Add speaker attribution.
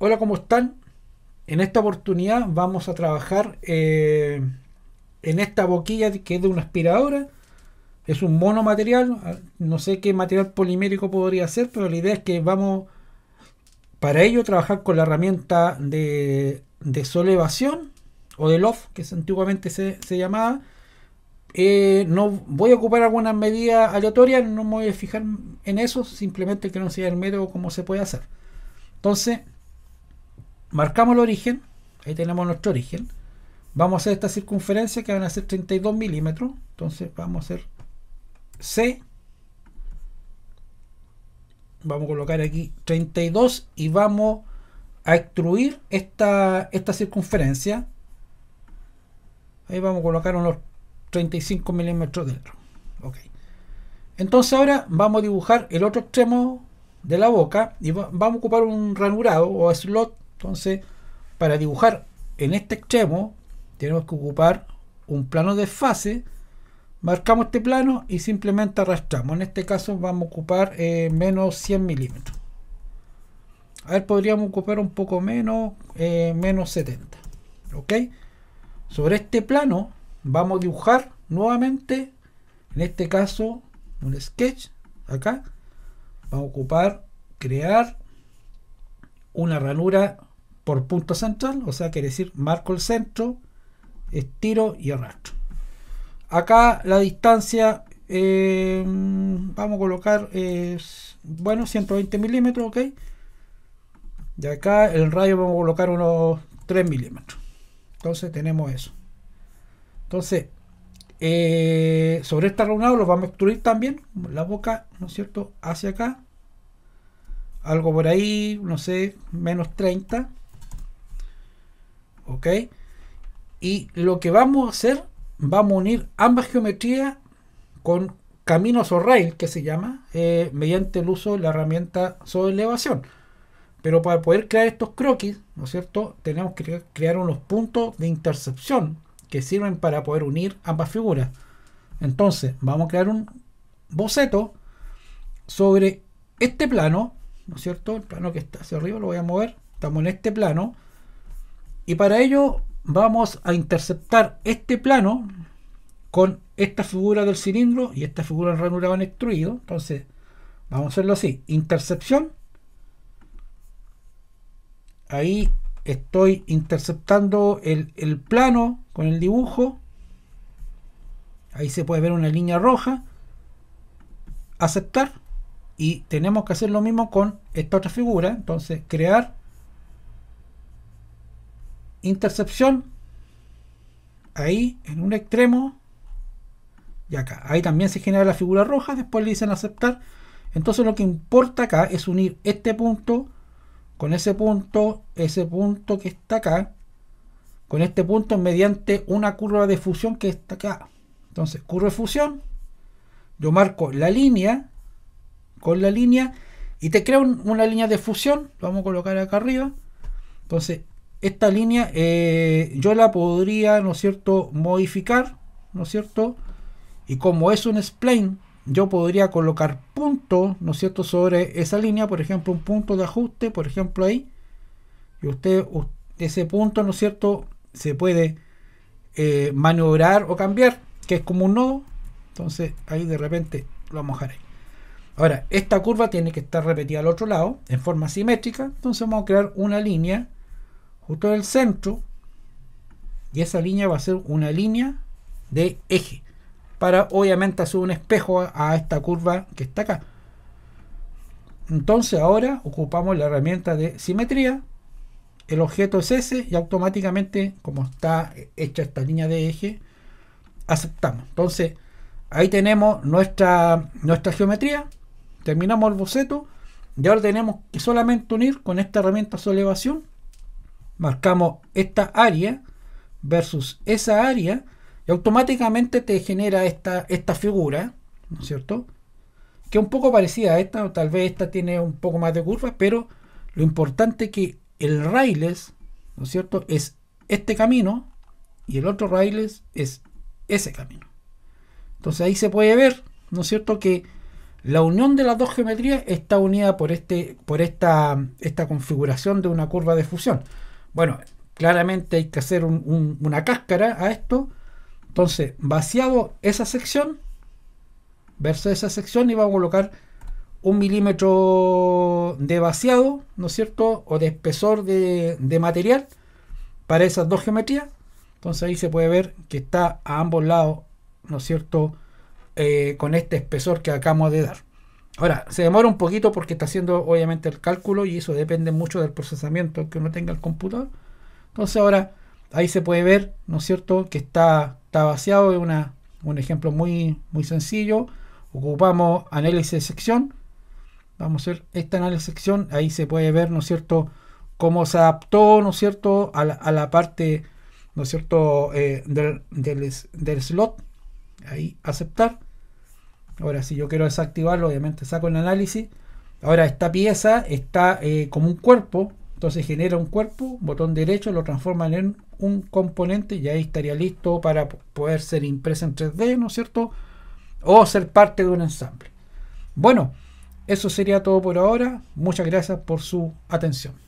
Speaker 1: Hola, ¿cómo están? En esta oportunidad vamos a trabajar eh, en esta boquilla que es de una aspiradora. Es un monomaterial, no sé qué material polimérico podría ser, pero la idea es que vamos para ello trabajar con la herramienta de, de solevación o de loft, que antiguamente se, llamaba. Eh, no voy a ocupar algunas medidas aleatorias, no me voy a fijar en eso, simplemente que no sea el método cómo se puede hacer. Entonces, marcamos el origen, ahí tenemos nuestro origen, vamos a hacer esta circunferencia que van a ser 32 milímetros, entonces vamos a hacer C, vamos a colocar aquí 32 y vamos a extruir esta, esta circunferencia, ahí vamos a colocar unos 35 milímetros dentro ok. Entonces ahora vamos a dibujar el otro extremo de la boca y vamos a ocupar un ranurado o slot entonces, para dibujar en este extremo, tenemos que ocupar un plano de fase. Marcamos este plano y simplemente arrastramos. En este caso vamos a ocupar eh, menos 100 milímetros. A ver, podríamos ocupar un poco menos, eh, menos 70. ¿Ok? Sobre este plano vamos a dibujar nuevamente, en este caso, un sketch. Acá vamos a ocupar crear una ranura por punto central, o sea, quiere decir marco el centro, estiro y arrastro. Acá la distancia, eh, vamos a colocar, es eh, bueno, 120 milímetros, ok. Y acá el radio vamos a colocar unos 3 milímetros. Entonces tenemos eso. Entonces, eh, sobre esta reunado lo vamos a extruir también, la boca, ¿no es cierto?, hacia acá. Algo por ahí, no sé, menos 30. ¿ok? Y lo que vamos a hacer, vamos a unir ambas geometrías con caminos o rail, que se llama, eh, mediante el uso de la herramienta sobre elevación. Pero para poder crear estos croquis, ¿no es cierto? Tenemos que crear unos puntos de intercepción que sirven para poder unir ambas figuras. Entonces, vamos a crear un boceto sobre este plano, ¿no es cierto? El plano que está hacia arriba lo voy a mover. Estamos en este plano. Y para ello vamos a interceptar este plano con esta figura del cilindro y esta figura del ranurado van extruido. Entonces, vamos a hacerlo así. Intercepción. Ahí estoy interceptando el plano con el dibujo. Ahí se puede ver una línea roja. Aceptar. Y tenemos que hacer lo mismo con esta otra figura. Entonces, crear intercepción ahí en un extremo y acá. Ahí también se genera la figura roja, después le dicen aceptar. Entonces lo que importa acá es unir este punto con ese punto, ese punto que está acá, con este punto mediante una curva de fusión que está acá. Entonces, curva de fusión, yo marco la línea, con la línea, y te creo una línea de fusión, lo vamos a colocar acá arriba. Entonces, esta línea eh, yo la podría, ¿no es cierto?, modificar, ¿no es cierto? Y como es un spline, yo podría colocar puntos, ¿no es cierto?, sobre esa línea, por ejemplo, un punto de ajuste, por ejemplo, ahí. Y usted, ese punto, ¿no es cierto?, se puede eh, maniobrar o cambiar, que es como un nodo. Entonces, ahí de repente lo vamos a dejar ahí. Ahora, esta curva tiene que estar repetida al otro lado, en forma simétrica. Entonces vamos a crear una línea justo en el centro, y esa línea va a ser una línea de eje, para obviamente hacer un espejo a, esta curva que está acá. Entonces ahora ocupamos la herramienta de simetría, el objeto es ese y automáticamente, como está hecha esta línea de eje, aceptamos. Entonces ahí tenemos nuestra, nuestra geometría, terminamos el boceto y ahora tenemos que solamente unir con esta herramienta su elevación marcamos esta área versus esa área y automáticamente te genera esta, esta figura, ¿no es cierto? Que es un poco parecida a esta, o tal vez esta tiene un poco más de curvas, pero lo importante es que el raíles, ¿no es cierto?, es este camino y el otro raíles es ese camino. Entonces ahí se puede ver, ¿no es cierto?, que la unión de las dos geometrías está unida por, este, por esta configuración de una curva de fusión. Bueno, claramente hay que hacer una cáscara a esto. Entonces, vaciado esa sección, verso esa sección y vamos a colocar un milímetro de vaciado, ¿no es cierto? O de espesor de, material para esas dos geometrías. Entonces ahí se puede ver que está a ambos lados, ¿no es cierto? Eh, con este espesor que acabamos de dar. Ahora, se demora un poquito porque está haciendo obviamente el cálculo y eso depende mucho del procesamiento que uno tenga el computador. Entonces ahora ahí se puede ver, ¿no es cierto?, que está, está vaciado. Es un ejemplo muy, muy sencillo. Ocupamos análisis de sección. Vamos a ver, esta análisis de sección. Ahí se puede ver, ¿no es cierto?, cómo se adaptó, ¿no es cierto?, a la, parte, ¿no es cierto?, eh, del slot. Ahí aceptar Ahora, si yo quiero desactivarlo, obviamente saco el análisis. Ahora, esta pieza está eh, como un cuerpo, entonces genera un cuerpo, botón derecho, lo transforma en un componente y ahí estaría listo para poder ser impresa en 3D, ¿no es cierto? O ser parte de un ensamble. Bueno, eso sería todo por ahora. Muchas gracias por su atención.